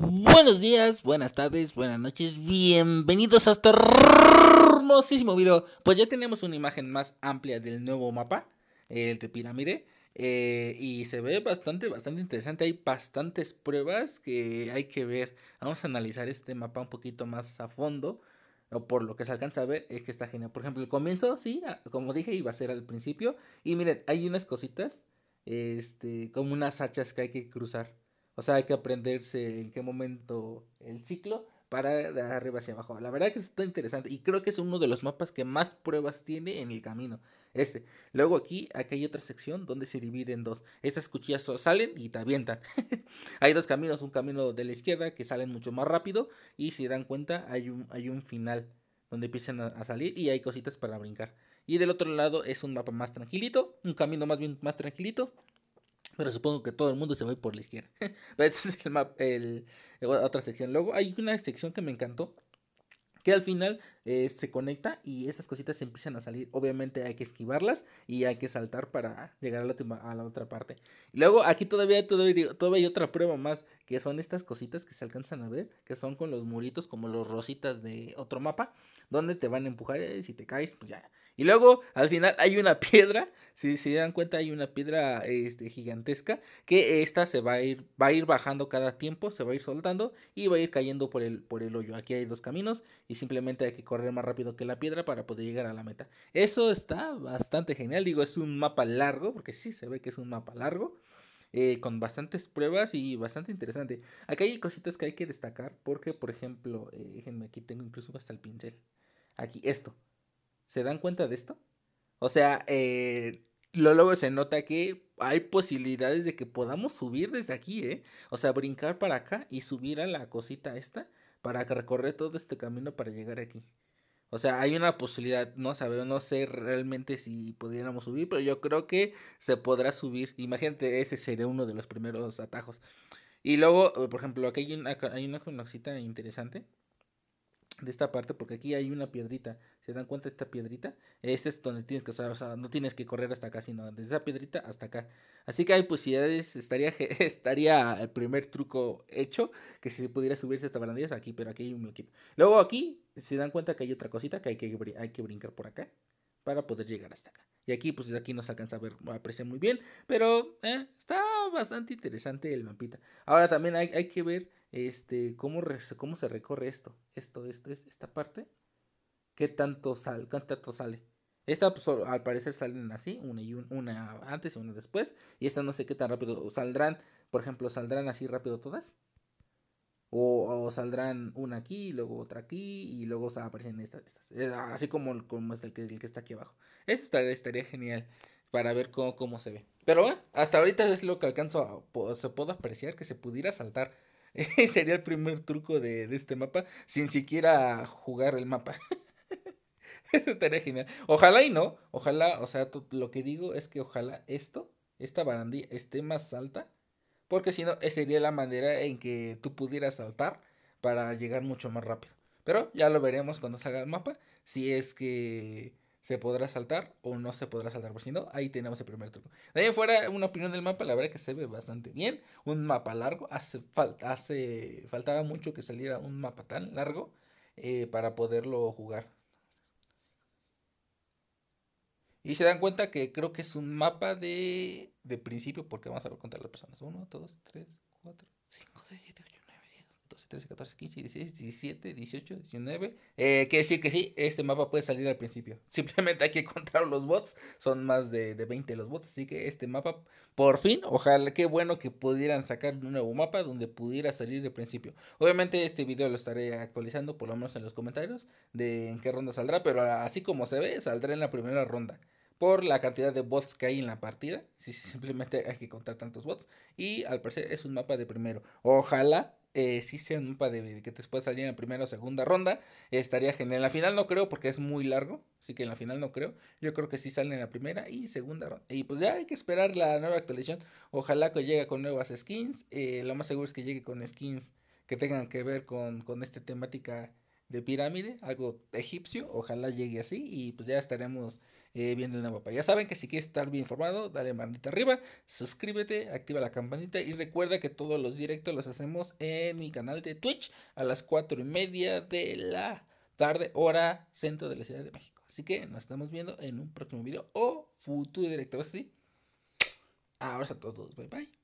Buenos días, buenas tardes, buenas noches, bienvenidos a este hermosísimo video. Pues ya tenemos una imagen más amplia del nuevo mapa, el de pirámide. Eh, y se ve bastante, bastante interesante. Hay bastantes pruebas que hay que ver. Vamos a analizar este mapa un poquito más a fondo. O por lo que se alcanza a ver, es que está genial. Por ejemplo, el comienzo, sí, como dije, iba a ser al principio. Y miren, hay unas cositas, este, como unas hachas que hay que cruzar. O sea, hay que aprenderse en qué momento el ciclo para de arriba hacia abajo. La verdad que está interesante y creo que es uno de los mapas que más pruebas tiene en el camino. Este. Luego aquí, aquí hay otra sección donde se divide en dos. Estas cuchillas salen y te avientan. hay dos caminos, un camino de la izquierda que salen mucho más rápido y si dan cuenta hay un, hay un final donde empiezan a, a salir y hay cositas para brincar. Y del otro lado es un mapa más tranquilito, un camino más bien más tranquilito pero supongo que todo el mundo se va por la izquierda. Pero entonces este el el, otra sección. Luego hay una sección que me encantó. Que al final eh, se conecta y esas cositas empiezan a salir. Obviamente hay que esquivarlas y hay que saltar para llegar a la, a la otra parte. Luego aquí todavía, todavía, todavía hay otra prueba más, que son estas cositas que se alcanzan a ver, que son con los muritos como los rositas de otro mapa, donde te van a empujar eh, si te caes, pues ya. Y luego al final hay una piedra, si se dan cuenta hay una piedra este, gigantesca, que esta se va a ir, va a ir bajando cada tiempo, se va a ir soltando y va a ir cayendo por el, por el hoyo. Aquí hay dos caminos y simplemente hay que correr más rápido que la piedra para poder llegar a la meta. Eso está bastante genial. Digo, es un mapa largo, porque sí se ve que es un mapa largo. Eh, con bastantes pruebas y bastante interesante. Aquí hay cositas que hay que destacar porque, por ejemplo, eh, déjenme aquí, tengo incluso hasta el pincel. Aquí, esto. ¿Se dan cuenta de esto? O sea, eh, lo luego se nota que hay posibilidades de que podamos subir desde aquí, O sea, brincar para acá y subir a la cosita esta para recorrer todo este camino para llegar aquí. O sea, hay una posibilidad, no sabemos, no sé realmente si pudiéramos subir, pero yo creo que se podrá subir. Imagínate, ese sería uno de los primeros atajos. Y luego, eh, por ejemplo, aquí hay una, hay una interesante de esta parte porque aquí hay una piedrita. ¿Se dan cuenta de esta piedrita? Ese es donde tienes que estar. o sea, no tienes que correr hasta acá, sino desde esa piedrita hasta acá. Así que hay posibilidades, estaría, estaría el primer truco hecho, que si pudiera subirse hasta barandillas aquí, pero aquí hay un equipo. Luego aquí se dan cuenta que hay otra cosita, que hay que, hay que brincar por acá para poder llegar hasta acá. Y aquí, pues aquí no se alcanza a ver, apreciar muy bien. Pero eh, está bastante interesante el mapita. Ahora también hay, que ver este, cómo, cómo se recorre esto. Esto, esto, esta parte. ¿Qué tanto, sal, tanto sale? Esta, pues, al parecer salen así, una, y una antes y una después. Y esta no sé qué tan rápido saldrán. Por ejemplo, ¿saldrán así rápido todas? O, saldrán una aquí, luego otra aquí, y luego aparecen estas, eh, Así como, como es el que, el que está aquí abajo. Eso estaría, genial para ver cómo, se ve. Pero bueno, hasta ahorita es lo que alcanzo a, se puedo apreciar, que se pudiera saltar. Sería el primer truco de, de, este mapa, sin siquiera jugar el mapa. Eso estaría genial. Ojalá y no, ojalá, o sea, lo que digo es que ojalá esto, esta barandilla esté más alta porque si no, esa sería la manera en que tú pudieras saltar para llegar mucho más rápido. Pero ya lo veremos cuando salga el mapa, si es que se podrá saltar o no se podrá saltar. Por si no, ahí tenemos el primer truco. De ahí fuera, una opinión del mapa, la verdad que se ve bastante bien. Un mapa largo, hace falta, hace, faltaba mucho que saliera un mapa tan largo eh, para poderlo jugar. Y se dan cuenta que creo que es un mapa de, de principio, porque vamos a ver contar las personas. 1, 2, 3, 4, 5, 6, 7, 8. 12, 13, 14, 15, 16, 17, 18, 19. Eh, quiere decir que sí, este mapa puede salir al principio. Simplemente hay que contar los bots. Son más de, 20 los bots. Así que este mapa, por fin, ojalá, qué bueno que pudieran sacar un nuevo mapa donde pudiera salir de principio. Obviamente este video lo estaré actualizando, por lo menos en los comentarios, de en qué ronda saldrá. Pero así como se ve, saldrá en la primera ronda por la cantidad de bots que hay en la partida. Si simplemente hay que contar tantos bots. Y al parecer es un mapa de primero. Ojalá eh, sí un de que te pueda salir en la primera o segunda ronda, estaría genial. En la final no creo porque es muy largo, así que en la final no creo. Yo creo que si sale en la primera y segunda ronda. Y pues ya hay que esperar la nueva actualización. Ojalá que llegue con nuevas skins. Eh, lo más seguro es que llegue con skins que tengan que ver con, con esta temática de pirámide, algo egipcio. Ojalá llegue así y pues ya estaremos eh, viene nuevo Ya saben que si quieres estar bien informado, dale manita arriba, suscríbete, activa la campanita y recuerda que todos los directos los hacemos en mi canal de Twitch a las 4 y media de la tarde, hora centro de la Ciudad de México. Así que nos estamos viendo en un próximo video o futuro directo. Así, abrazo a todos. Bye bye.